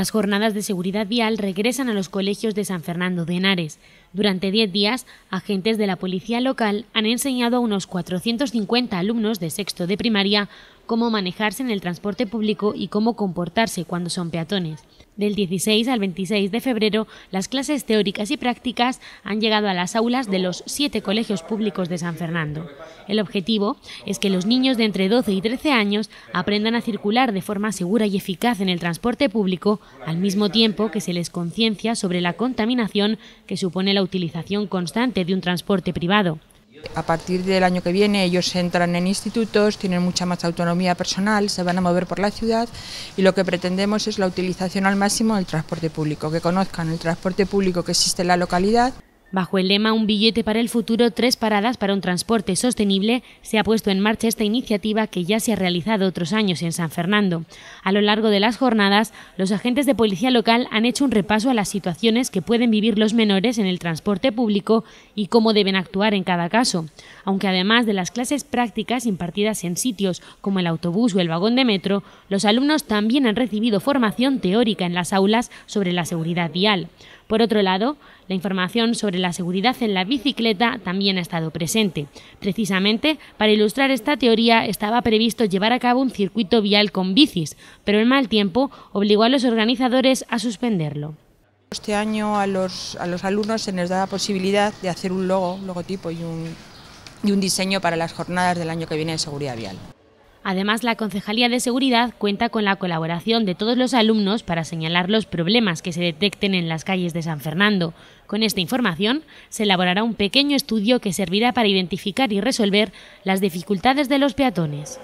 Las jornadas de seguridad vial regresan a los colegios de San Fernando de Henares. Durante 10 días, agentes de la policía local han enseñado a unos 450 alumnos de sexto de primaria cómo manejarse en el transporte público y cómo comportarse cuando son peatones. Del 16 al 26 de febrero, las clases teóricas y prácticas han llegado a las aulas de los siete colegios públicos de San Fernando. El objetivo es que los niños de entre 12 y 13 años aprendan a circular de forma segura y eficaz en el transporte público, al mismo tiempo que se les conciencia sobre la contaminación que supone la utilización constante de un transporte privado. A partir del año que viene ellos entran en institutos, tienen mucha más autonomía personal, se van a mover por la ciudad y lo que pretendemos es la utilización al máximo del transporte público, que conozcan el transporte público que existe en la localidad. Bajo el lema Un billete para el futuro, tres paradas para un transporte sostenible, se ha puesto en marcha esta iniciativa que ya se ha realizado otros años en San Fernando. A lo largo de las jornadas, los agentes de policía local han hecho un repaso a las situaciones que pueden vivir los menores en el transporte público y cómo deben actuar en cada caso. Aunque además de las clases prácticas impartidas en sitios como el autobús o el vagón de metro, los alumnos también han recibido formación teórica en las aulas sobre la seguridad vial. Por otro lado, la información sobre la seguridad en la bicicleta también ha estado presente. Precisamente, para ilustrar esta teoría estaba previsto llevar a cabo un circuito vial con bicis, pero el mal tiempo obligó a los organizadores a suspenderlo. Este año a los, alumnos se les da la posibilidad de hacer un logo, logotipo y un, y un diseño para las jornadas del año que viene de seguridad vial. Además, la Concejalía de Seguridad cuenta con la colaboración de todos los alumnos para señalar los problemas que se detecten en las calles de San Fernando. Con esta información, se elaborará un pequeño estudio que servirá para identificar y resolver las dificultades de los peatones.